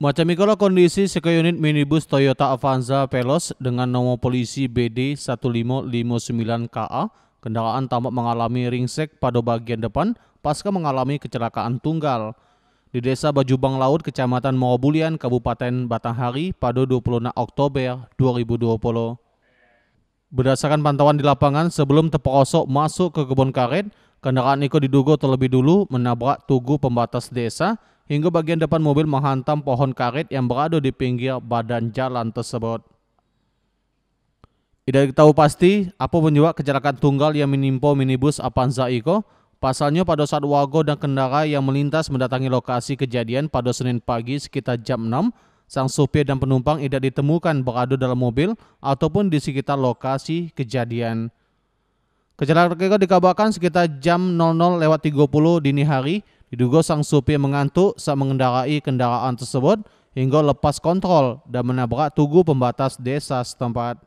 Macam kalau kondisi unit minibus Toyota Avanza Veloz dengan nomor polisi BD 1559KA, kendaraan tampak mengalami ringsek pada bagian depan pasca mengalami kecelakaan tunggal. Di Desa Bajubang Laut, Kecamatan Mawabulian, Kabupaten Batanghari pada 26 Oktober 2020. Berdasarkan pantauan di lapangan, sebelum terperosok masuk ke kebun karet, kendaraan itu diduga terlebih dulu menabrak tugu pembatas desa hingga bagian depan mobil menghantam pohon karet yang berada di pinggir badan jalan tersebut. Tidak diketahui pasti apa penyebab kecelakaan tunggal yang menimpa minibus Avanza Eco. Pasalnya pada saat wago dan kendaraan yang melintas mendatangi lokasi kejadian pada Senin pagi sekitar jam 6, sang supir dan penumpang tidak ditemukan berada dalam mobil ataupun di sekitar lokasi kejadian. Kecelakaan itu dikabarkan sekitar jam 00 lewat 30 dini hari Diduga sang supir mengantuk saat mengendarai kendaraan tersebut hingga lepas kontrol dan menabrak tugu pembatas desa setempat.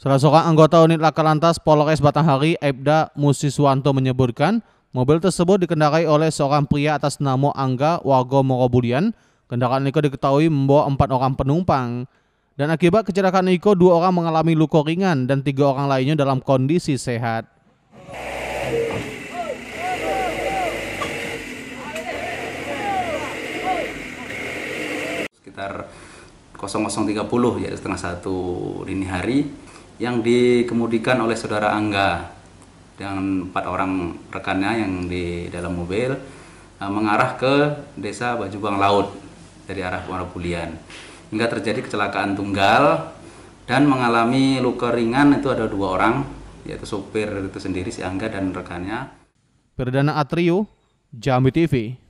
Salah seorang anggota unit laka lantas Polres Batanghari, Aibda Musiswanto menyebutkan, mobil tersebut dikendarai oleh seorang pria atas nama Angga Wago Morobulian. Kendaraan Niko diketahui membawa empat orang penumpang. Dan akibat kecelakaan Niko, dua orang mengalami luka ringan dan tiga orang lainnya dalam kondisi sehat. sekitar 00.30 yaitu setengah satu dini hari yang dikemudikan oleh saudara Angga dan empat orang rekannya yang di dalam mobil eh, mengarah ke desa Bajubang Laut dari arah Bulian hingga terjadi kecelakaan tunggal dan mengalami luka ringan itu ada dua orang yaitu sopir itu sendiri si Angga dan rekannya. Perdana Atrio, Jambi TV.